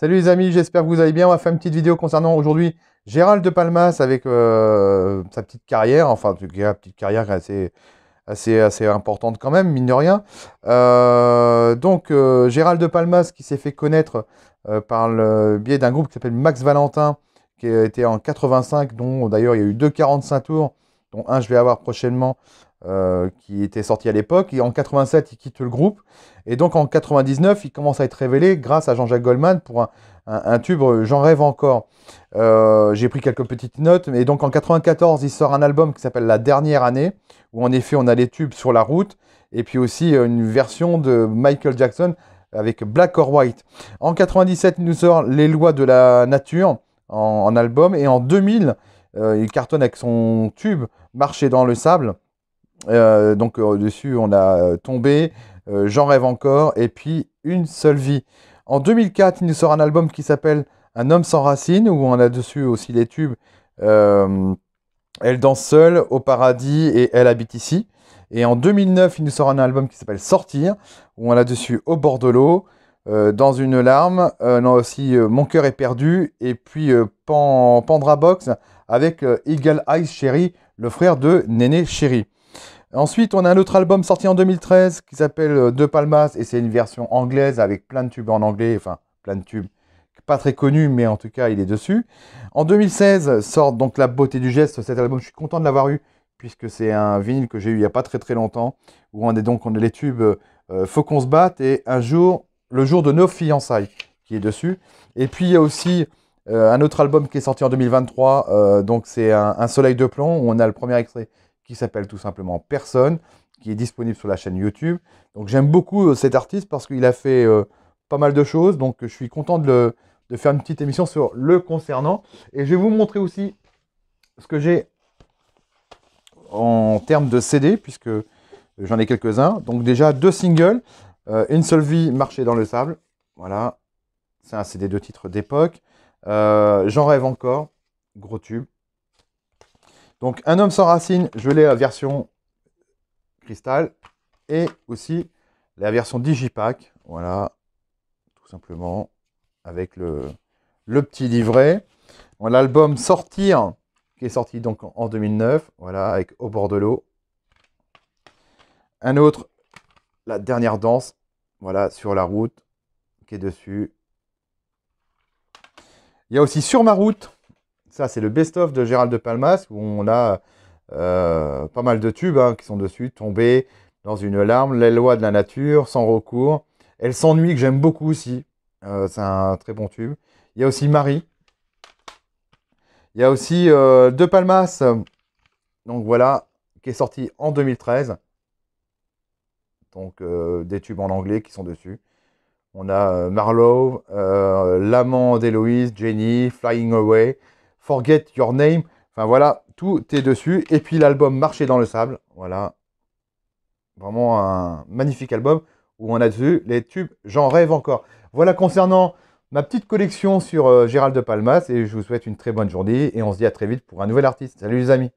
Salut les amis, j'espère que vous allez bien. On va faire une petite vidéo concernant aujourd'hui Gérald de Palmas avec euh, sa petite carrière, enfin une petite carrière assez, assez, assez importante quand même, mine de rien. Euh, donc euh, Gérald de Palmas qui s'est fait connaître par le biais d'un groupe qui s'appelle Max Valentin, qui était en 85, dont d'ailleurs il y a eu deux 45 tours, dont un je vais avoir prochainement euh, qui était sorti à l'époque. Et en 87, il quitte le groupe. Et donc en 99, il commence à être révélé grâce à Jean-Jacques Goldman pour un, tube euh, J'en rêve encore. Euh, j'ai pris quelques petites notes. Et donc en 94, il sort un album qui s'appelle La dernière année, où en effet on a les tubes sur la route, et puis aussi une version de Michael Jackson avec Black or White. En 97, il nous sort Les lois de la nature en, album. Et en 2000, il cartonne avec son tube Marcher dans le sable. Euh, donc au euh, dessus, on a euh, tombé, J'en rêve encore, et puis Une seule vie. En 2004, il nous sort un album qui s'appelle Un homme sans racines, où on a dessus aussi les tubes Elle danse seule, Au paradis et Elle habite ici. Et en 2009, il nous sort un album qui s'appelle Sortir, où on a dessus Au bord de l'eau, Dans une larme, non aussi Mon cœur est perdu, et puis pendra Pandra Box avec Eagle Eyes chérie le frère de Néné chérie Ensuite, on a un autre album sorti en 2013 qui s'appelle euh, De Palmas et c'est une version anglaise avec plein de tubes en anglais, enfin plein de tubes pas très connus, mais en tout cas, il est dessus. En 2016 sort donc La beauté du geste, cet album. Je suis content de l'avoir eu, puisque c'est un vinyle que j'ai eu il n'y a pas très très longtemps, où on est donc, on a les tubes euh, Faut qu'on se batte et un jour, le jour de nos fiançailles, qui est dessus. Et puis, il y a aussi euh, un autre album qui est sorti en 2023, donc c'est un, Soleil de plomb, où on a le premier extrait qui s'appelle tout simplement Personne, qui est disponible sur la chaîne YouTube. Donc j'aime beaucoup euh, cet artiste parce qu'il a fait euh, pas mal de choses, donc je suis content de, de, faire une petite émission sur le concernant. Et je vais vous montrer aussi ce que j'ai en termes de CD, puisque j'en ai quelques-uns. Donc déjà deux singles, euh, Une seule vie, Marcher dans le sable, voilà, c'est un CD de titres d'époque. J'en rêve encore, gros tube, donc, Un homme sans racines, je l'ai la version cristal et aussi la version digipack. Voilà, tout simplement avec le, le petit livret. l'album Sortir qui est sorti donc en 2009. Voilà, avec Au bord de l'eau. Un autre, La dernière danse. Voilà, sur la route qui est dessus. Il y a aussi Sur ma route ça, c'est le best-of de Gérald de Palmas, où on a euh, pas mal de tubes hein, qui sont dessus, tombés dans une larme, les lois de la nature, sans recours. Elle s'ennuie, que j'aime beaucoup aussi. Euh, c'est un très bon tube. Il y a aussi Marie. Il y a aussi euh, De Palmas, donc voilà, qui est sorti en 2013. Donc des tubes en anglais qui sont dessus. On a Marlowe, L'amant d'Héloïse, Jenny, Flying Away. Forget Your Name. Enfin voilà, tout est dessus. Et puis l'album Marcher dans le sable. Voilà. Vraiment un magnifique album où on a vu les tubes J'en rêve encore. Voilà concernant ma petite collection sur euh, Gérald de Palmas. Et je vous souhaite une très bonne journée. Et on se dit à très vite pour un nouvel artiste. Salut les amis.